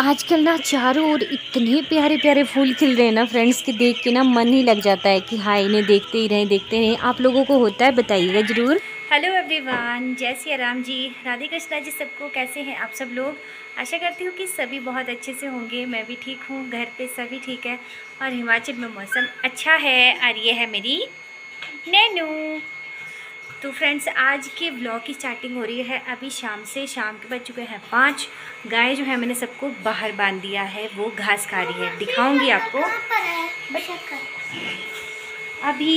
आजकल ना चारों ओर इतने प्यारे प्यारे फूल खिल रहे हैं ना फ्रेंड्स के देख के ना मन ही लग जाता है कि हाँ इन्हें देखते ही रहे देखते रहे आप लोगों को होता है बताइएगा ज़रूर हेलो एवरीवन जय श्री राम जी राधे कृष्णा जी सबको कैसे हैं आप सब लोग आशा करती हूँ कि सभी बहुत अच्छे से होंगे मैं भी ठीक हूँ घर पे सभी ठीक है और हिमाचल में मौसम अच्छा है और ये है मेरी नैनू तो फ्रेंड्स आज के ब्लॉग की स्टार्टिंग हो रही है अभी शाम से शाम के बज चुके हैं पाँच गाय जो है मैंने सबको बाहर बांध दिया है वो घास खा रही है दिखाऊंगी आपको अभी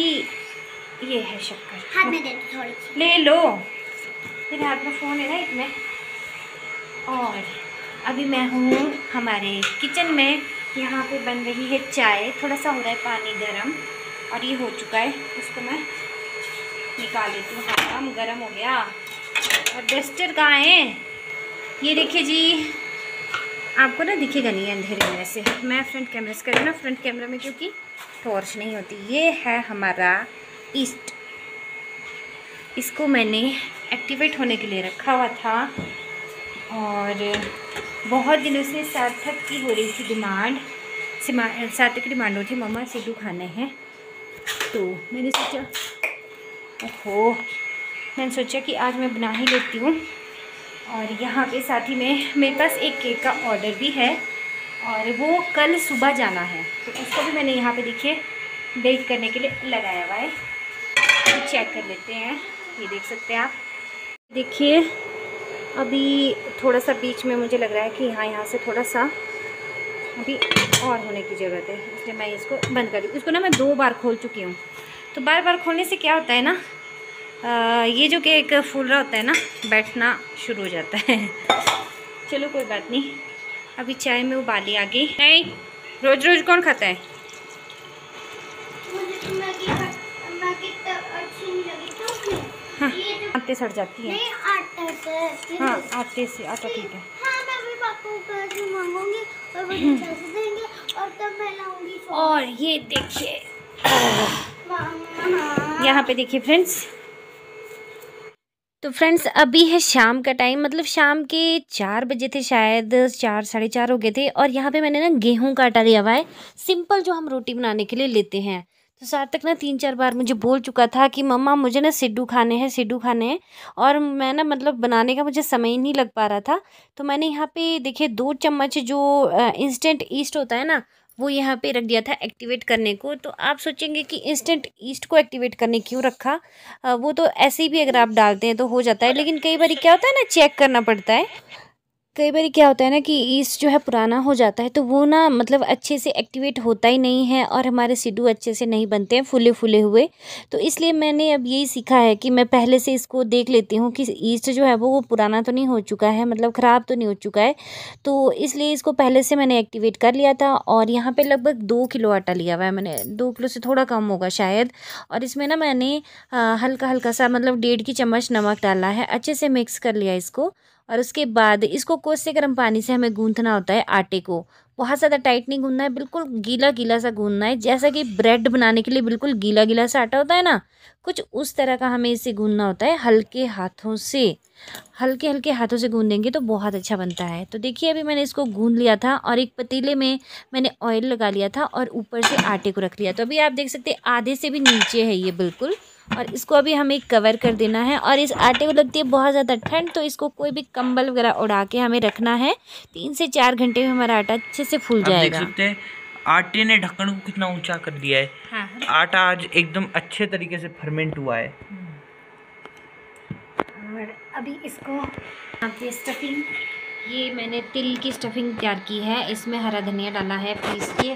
ये है शक्कर हाथ में दे थोड़ी ले लो मेरे हाथ में फ़ोन है ना इसमें और अभी मैं हूँ हमारे किचन में यहाँ पे बन रही है चाय थोड़ा सा हो रहा है पानी गर्म और ये हो चुका है उसको मैं निकाल लेती हूँ हाँ हम गर्म हो गया और डस्टर कहाँ है ये देखिए जी आपको ना दिखेगा नहीं अंधेरे में ऐसे मैं फ्रंट कैमरे से करूँ ना फ्रंट कैमरा में क्योंकि टॉर्च नहीं होती ये है हमारा ईस्ट इसको मैंने एक्टिवेट होने के लिए रखा हुआ था और बहुत दिनों से सार्थक की हो रही थी डिमांड सार्थक की डिमांड हो रही थी मम्मा सिद्धू खाने हैं तो मैंने सोचा ओहो मैंने सोचा कि आज मैं बना ही लेती हूँ और यहाँ पे साथ ही में मेरे पास एक केक का ऑर्डर भी है और वो कल सुबह जाना है तो उसको भी मैंने यहाँ पे देखिए बेक करने के लिए लगाया हुआ है तो चेक कर लेते हैं ये देख सकते हैं आप देखिए अभी थोड़ा सा बीच में मुझे लग रहा है कि यहाँ यहाँ से थोड़ा सा अभी और होने की ज़रूरत है इसलिए मैं इसको बंद कर दूँ इसको ना मैं दो बार खोल चुकी हूँ तो बार बार खोलने से क्या होता है ना आ, ये जो एक फूल रहा होता है ना बैठना शुरू हो जाता है चलो कोई बात नहीं अभी चाय में उबाली आ गई नहीं रोज़ रोज़ कौन खाता है तो तो तो हाँ, आटे सड़ जाती है हाँ आटे से आटा ठीक है हाँ, और ये देखिए यहाँ पे देखिए फ्रेंड्स तो फ्रेंड्स अभी है शाम का टाइम मतलब शाम के चार बजे थे शायद चार साढ़े चार हो गए थे और यहाँ पे मैंने ना गेहूं का आटा लिया हुआ है सिंपल जो हम रोटी बनाने के लिए लेते हैं तो तक ना तीन चार बार मुझे बोल चुका था कि मम्मा मुझे ना सिड्डू खाने हैं सिड्डू खाने हैं और मैं ना मतलब बनाने का मुझे समय ही नहीं लग पा रहा था तो मैंने यहाँ पे देखिए दो चम्मच जो इंस्टेंट ईस्ट होता है ना वो यहाँ पे रख दिया था एक्टिवेट करने को तो आप सोचेंगे कि इंस्टेंट ईस्ट को एक्टिवेट करने क्यों रखा वो तो ऐसे ही भी अगर आप डालते हैं तो हो जाता है लेकिन कई बार क्या होता है ना चेक करना पड़ता है कई बार क्या होता है ना कि ईस्ट जो है पुराना हो जाता है तो वो ना मतलब अच्छे से एक्टिवेट होता ही नहीं है और हमारे सिडू अच्छे से नहीं बनते हैं फूले फूले हुए तो इसलिए मैंने अब यही सीखा है कि मैं पहले से इसको देख लेती हूँ कि ईस्ट जो है वो वो पुराना तो नहीं हो चुका है मतलब ख़राब तो नहीं हो चुका है तो इसलिए इसको पहले से मैंने एक्टिवेट कर लिया था और यहाँ पर लगभग दो किलो आटा लिया हुआ है मैंने दो किलो से थोड़ा कम होगा शायद और इसमें ना मैंने हल्का हल्का सा मतलब डेढ़ की चम्मच नमक डाला है अच्छे से मिक्स कर लिया इसको और उसके बाद इसको कोस से गर्म पानी से हमें गूंथना होता है आटे को बहुत ज़्यादा टाइट नहीं गूंदना है बिल्कुल गीला गीला सा गूंदना है जैसा कि ब्रेड बनाने के लिए बिल्कुल गीला गीला सा आटा होता है ना कुछ उस तरह का हमें इसे गूंदना होता है हल्के हाथों से हल्के हल्के हाथों से गूंदेंगे तो बहुत अच्छा बनता है तो देखिए अभी मैंने इसको गूंद लिया था और एक पतीले में मैंने ऑयल लगा लिया था और ऊपर से आटे को रख लिया तो अभी आप देख सकते आधे से भी नीचे है ये बिल्कुल और इसको अभी हमें कवर कर देना है और इस आटे को लगती है बहुत ज़्यादा ठंड तो इसको कोई भी कंबल वगैरह उड़ा के हमें रखना है तीन से चार घंटे में हमारा आटा अच्छे से फूल जाएगा देख सकते हैं आटे ने ढक्कन को कितना ऊंचा कर दिया है हाँ। आटा आज एकदम अच्छे तरीके से फर्मेंट हुआ है हम्म। और अभी इसको स्टफिंग ये मैंने तिल की स्टफिंग तैयार की है इसमें हरा धनिया डाला है पीस के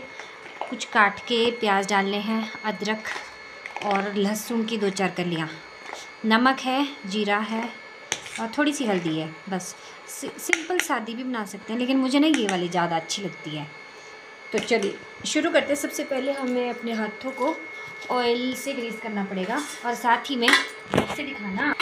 कुछ काट के प्याज डालने हैं अदरक और लहसुन की दो चार कलियाँ नमक है जीरा है और थोड़ी सी हल्दी है बस सिंपल सादी भी बना सकते हैं लेकिन मुझे ना ये वाली ज़्यादा अच्छी लगती है तो चलिए शुरू करते हैं सबसे पहले हमें अपने हाथों को ऑयल से ग्रीस करना पड़ेगा और साथ ही में से दिखाना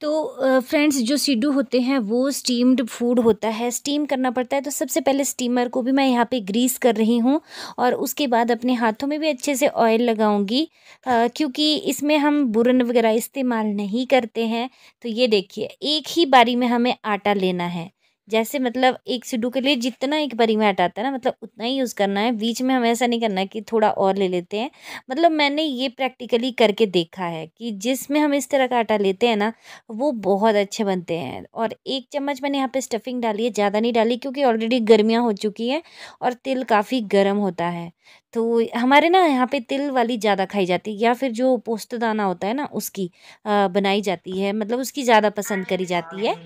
तो फ्रेंड्स जो सीडू होते हैं वो स्टीम्ड फूड होता है स्टीम करना पड़ता है तो सबसे पहले स्टीमर को भी मैं यहाँ पे ग्रीस कर रही हूँ और उसके बाद अपने हाथों में भी अच्छे से ऑयल लगाऊंगी क्योंकि इसमें हम बुरन वगैरह इस्तेमाल नहीं करते हैं तो ये देखिए एक ही बारी में हमें आटा लेना है जैसे मतलब एक सिड्डू के लिए जितना एक परी में हटाता है ना मतलब उतना ही यूज़ करना है बीच में हमें ऐसा नहीं करना है कि थोड़ा और ले लेते हैं मतलब मैंने ये प्रैक्टिकली करके देखा है कि जिसमें हम इस तरह का आटा लेते हैं ना वो बहुत अच्छे बनते हैं और एक चम्मच मैंने यहाँ पर स्टफिंग डाली है ज़्यादा नहीं डाली क्योंकि ऑलरेडी गर्मियाँ हो चुकी हैं और तिल काफ़ी गर्म होता है तो हमारे ना यहाँ पे तिल वाली ज़्यादा खाई जाती है या फिर जो पोस्तदाना होता है ना उसकी बनाई जाती है मतलब उसकी ज़्यादा पसंद करी जाती है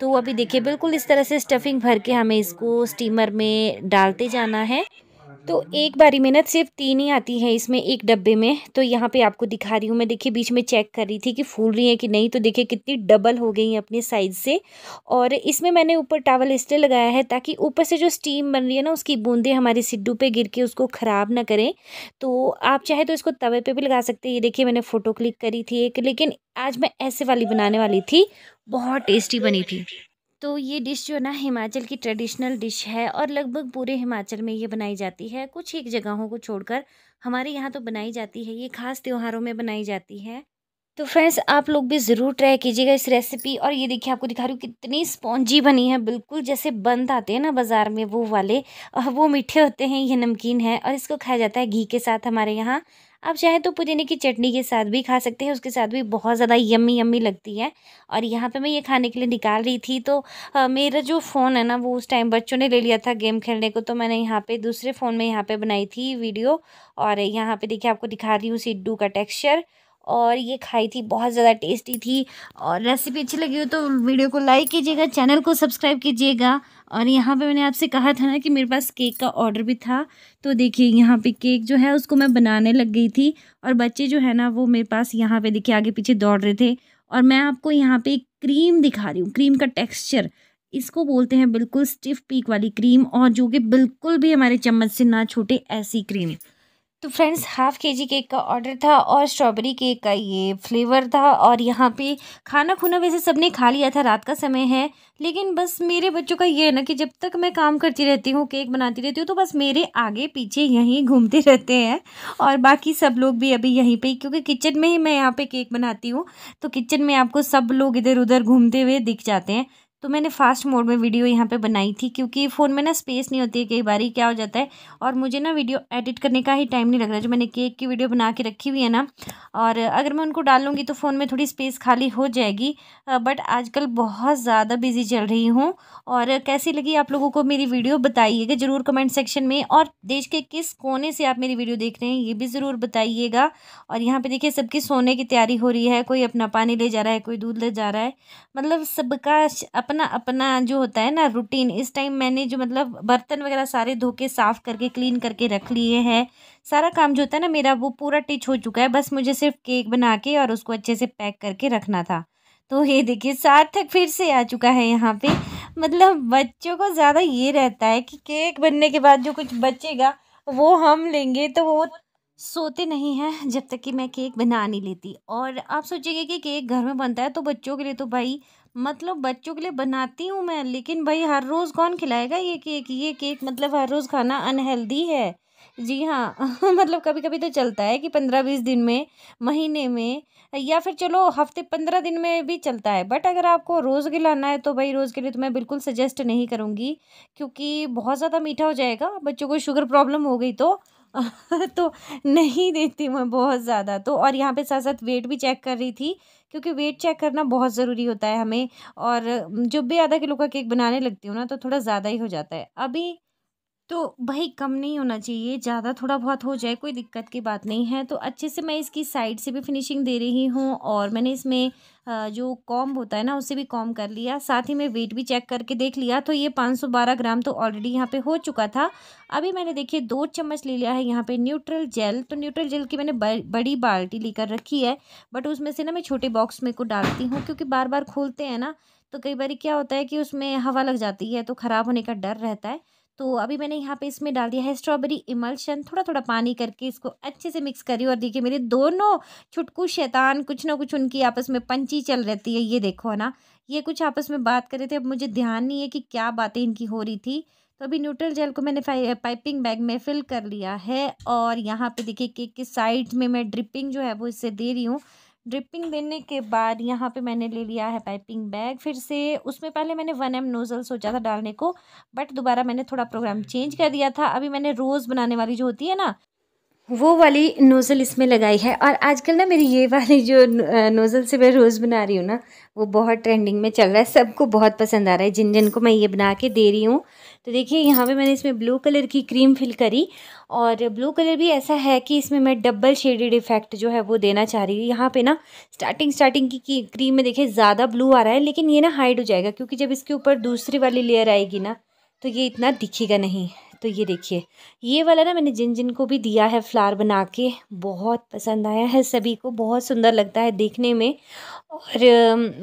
तो अभी देखिए बिल्कुल इस तरह से स्टफिंग भर के हमें इसको स्टीमर में डालते जाना है तो हम्म। एक बारी में ना सिर्फ तीन ही आती है इसमें एक डब्बे में तो यहाँ पे आपको दिखा रही हूँ मैं देखिए बीच में चेक कर रही थी कि फूल रही है कि नहीं तो देखिए कितनी डबल हो गई है अपने साइज़ से और इसमें मैंने ऊपर टावल इसलिए लगाया है ताकि ऊपर से जो स्टीम बन रही है ना उसकी बूंदे हमारे सिड्डू पर गिर के उसको ख़राब ना करें तो आप चाहे तो इसको तवे पर भी लगा सकते हैं ये देखिए मैंने फ़ोटो क्लिक करी थी एक लेकिन आज मैं ऐसे वाली बनाने वाली थी बहुत टेस्टी बनी थी तो ये डिश जो ना हिमाचल की ट्रेडिशनल डिश है और लगभग पूरे हिमाचल में ये बनाई जाती है कुछ एक जगहों को छोड़कर हमारे यहाँ तो बनाई जाती है ये खास त्योहारों में बनाई जाती है तो फ्रेंड्स आप लोग भी ज़रूर ट्राई कीजिएगा इस रेसिपी और ये देखिए आपको दिखा रही हूँ कितनी स्पॉन्जी बनी है बिल्कुल जैसे बंद आते हैं ना बाज़ार में वो वाले वो मीठे होते हैं ये नमकीन है और इसको खाया जाता है घी के साथ हमारे यहाँ आप चाहे तो पुदीने की चटनी के साथ भी खा सकते हैं उसके साथ भी बहुत ज़्यादा यम्मी यम्मी लगती है और यहाँ पे मैं ये खाने के लिए निकाल रही थी तो आ, मेरा जो फ़ोन है ना वो उस टाइम बच्चों ने ले लिया था गेम खेलने को तो मैंने यहाँ पे दूसरे फ़ोन में यहाँ पे बनाई थी वीडियो और यहाँ पे देखिए आपको दिखा रही हूँ सिड्डू का टेक्स्चर और ये खाई थी बहुत ज़्यादा टेस्टी थी और रेसिपी अच्छी लगी हो तो वीडियो को लाइक कीजिएगा चैनल को सब्सक्राइब कीजिएगा और यहाँ पे मैंने आपसे कहा था ना कि मेरे पास केक का ऑर्डर भी था तो देखिए यहाँ पे केक जो है उसको मैं बनाने लग गई थी और बच्चे जो है ना वो मेरे पास यहाँ पे देखिए आगे पीछे दौड़ रहे थे और मैं आपको यहाँ पे क्रीम दिखा रही हूँ क्रीम का टेक्स्चर इसको बोलते हैं बिल्कुल स्टिफ पीक वाली क्रीम और जो कि बिल्कुल भी हमारे चम्मच से ना छूटे ऐसी क्रीम तो फ्रेंड्स हाफ़ के जी केक का ऑर्डर था और स्ट्रॉबेरी केक का ये फ्लेवर था और यहाँ पे खाना खुना वैसे सबने खा लिया था रात का समय है लेकिन बस मेरे बच्चों का ये है ना कि जब तक मैं काम करती रहती हूँ केक बनाती रहती हूँ तो बस मेरे आगे पीछे यहीं घूमते रहते हैं और बाकी सब लोग भी अभी यहीं पर क्योंकि किचन में ही मैं यहाँ पर केक बनाती हूँ तो किचन में आपको सब लोग इधर उधर घूमते हुए दिख जाते हैं तो मैंने फ़ास्ट मोड में वीडियो यहाँ पे बनाई थी क्योंकि फ़ोन में ना स्पेस नहीं होती है कई बार ही क्या हो जाता है और मुझे ना वीडियो एडिट करने का ही टाइम नहीं लग रहा जो मैंने केक की वीडियो बना के रखी हुई है ना और अगर मैं उनको डालूँगी तो फ़ोन में थोड़ी स्पेस खाली हो जाएगी बट आजकल बहुत ज़्यादा बिजी चल रही हूँ और कैसी लगी आप लोगों को मेरी वीडियो बताइएगा ज़रूर कमेंट सेक्शन में और देश के किस कोने से आप मेरी वीडियो देख रहे हैं ये भी ज़रूर बताइएगा और यहाँ पर देखिए सबकी सोने की तैयारी हो रही है कोई अपना पानी ले जा रहा है कोई दूध ले जा रहा है मतलब सबका अपना अपना अपना जो होता है ना रूटीन इस टाइम मैंने जो मतलब बर्तन वगैरह सारे धो के साफ़ करके क्लीन करके रख लिए हैं सारा काम जो होता है ना मेरा वो पूरा टिच हो चुका है बस मुझे सिर्फ केक बना के और उसको अच्छे से पैक करके रखना था तो ये देखिए सार्थक फिर से आ चुका है यहाँ पे मतलब बच्चों को ज़्यादा ये रहता है कि केक बनने के बाद जो कुछ बचेगा वो हम लेंगे तो वो सोते नहीं हैं जब तक कि मैं केक बना नहीं लेती और आप सोचेंगे कि केक घर में बनता है तो बच्चों के लिए तो भाई मतलब बच्चों के लिए बनाती हूँ मैं लेकिन भाई हर रोज़ कौन खिलाएगा ये केक ये केक मतलब हर रोज़ खाना अनहेल्दी है जी हाँ मतलब कभी कभी तो चलता है कि पंद्रह बीस दिन में महीने में या फिर चलो हफ्ते पंद्रह दिन में भी चलता है बट अगर आपको रोज़ खिलाना है तो भाई रोज़ के लिए तो मैं बिल्कुल सजेस्ट नहीं करूँगी क्योंकि बहुत ज़्यादा मीठा हो जाएगा बच्चों को शुगर प्रॉब्लम हो गई तो तो नहीं देखती मैं बहुत ज़्यादा तो और यहाँ पे साथ साथ वेट भी चेक कर रही थी क्योंकि वेट चेक करना बहुत ज़रूरी होता है हमें और जब भी आधा किलो का केक बनाने लगती हूँ ना तो थोड़ा ज़्यादा ही हो जाता है अभी तो भाई कम नहीं होना चाहिए ज़्यादा थोड़ा बहुत हो जाए कोई दिक्कत की बात नहीं है तो अच्छे से मैं इसकी साइड से भी फिनिशिंग दे रही हूँ और मैंने इसमें जो कॉम होता है ना उसे भी कॉम कर लिया साथ ही मैं वेट भी चेक करके देख लिया तो ये 512 ग्राम तो ऑलरेडी यहाँ पे हो चुका था अभी मैंने देखिए दो चम्मच ले लिया है यहाँ पे न्यूट्रल जेल तो न्यूट्रल जेल की मैंने बड़ी बाल्टी लेकर रखी है बट उसमें से ना मैं छोटे बॉक्स में को डालती हूँ क्योंकि बार बार खोलते हैं ना तो कई बार क्या होता है कि उसमें हवा लग जाती है तो ख़राब होने का डर रहता है तो अभी मैंने यहाँ पे इसमें डाल दिया है स्ट्रॉबेरी इमल्शन थोड़ा थोड़ा पानी करके इसको अच्छे से मिक्स करी और देखिए मेरे दोनों छुटकू शैतान कुछ ना कुछ उनकी आपस में पंची चल रहती है ये देखो ना ये कुछ आपस में बात कर रहे थे अब मुझे ध्यान नहीं है कि क्या बातें इनकी हो रही थी तो अभी न्यूट्रल जेल को मैंने पाइपिंग बैग में फिल कर लिया है और यहाँ पे देखिए केक के साइड में मैं ड्रिपिंग जो है वो इससे दे रही हूँ ड्रिपिंग देने के बाद यहाँ पे मैंने ले लिया है पाइपिंग बैग फिर से उसमें पहले मैंने वन एम नोज़ल सोचा था डालने को बट दोबारा मैंने थोड़ा प्रोग्राम चेंज कर दिया था अभी मैंने रोज़ बनाने वाली जो होती है ना वो वाली नोज़ल इसमें लगाई है और आजकल ना मेरी ये वाली जो नोज़ल से मैं रोज़ बना रही हूँ ना वो बहुत ट्रेंडिंग में चल रहा है सबको बहुत पसंद आ रहा है जिन जिन को मैं ये बना के दे रही हूँ तो देखिए यहाँ पे मैंने इसमें ब्लू कलर की क्रीम फिल करी और ब्लू कलर भी ऐसा है कि इसमें मैं डबल शेडेड इफ़ेक्ट जो है वो देना चाह रही हूँ यहाँ पर ना स्टार्टिंग स्टार्टिंग की क्रीम में देखिए ज़्यादा ब्लू आ रहा है लेकिन ये ना हाइड हो जाएगा क्योंकि जब इसके ऊपर दूसरी वाली लेयर आएगी ना तो ये इतना दिखेगा नहीं तो ये देखिए ये वाला ना मैंने जिन जिन को भी दिया है फ्लावर बना के बहुत पसंद आया है सभी को बहुत सुंदर लगता है देखने में और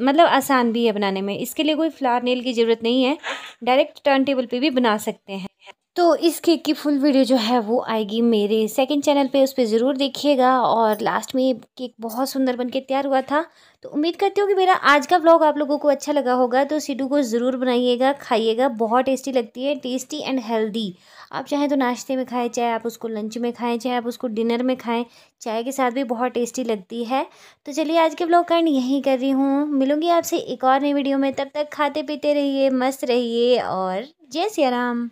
मतलब आसान भी है बनाने में इसके लिए कोई फ्लावर नेल की ज़रूरत नहीं है डायरेक्ट टर्न टेबल पर भी बना सकते हैं तो इस केक की फुल वीडियो जो है वो आएगी मेरे सेकंड चैनल पे उस पर ज़रूर देखिएगा और लास्ट में केक बहुत सुंदर बनके तैयार हुआ था तो उम्मीद करती हूँ कि मेरा आज का व्लॉग आप लोगों को अच्छा लगा होगा तो सीडू को ज़रूर बनाइएगा खाइएगा बहुत टेस्टी लगती है टेस्टी एंड हेल्दी आप चाहें तो नाश्ते में खाएं चाहे आप उसको लंच में खाएं चाहे आप उसको डिनर में खाएं चाय के साथ भी बहुत टेस्टी लगती है तो चलिए आज के ब्लॉग का एंड यहीं कर रही हूँ मिलूँगी आपसे एक और नई वीडियो में तब तक खाते पीते रहिए मस्त रहिए और जय सिया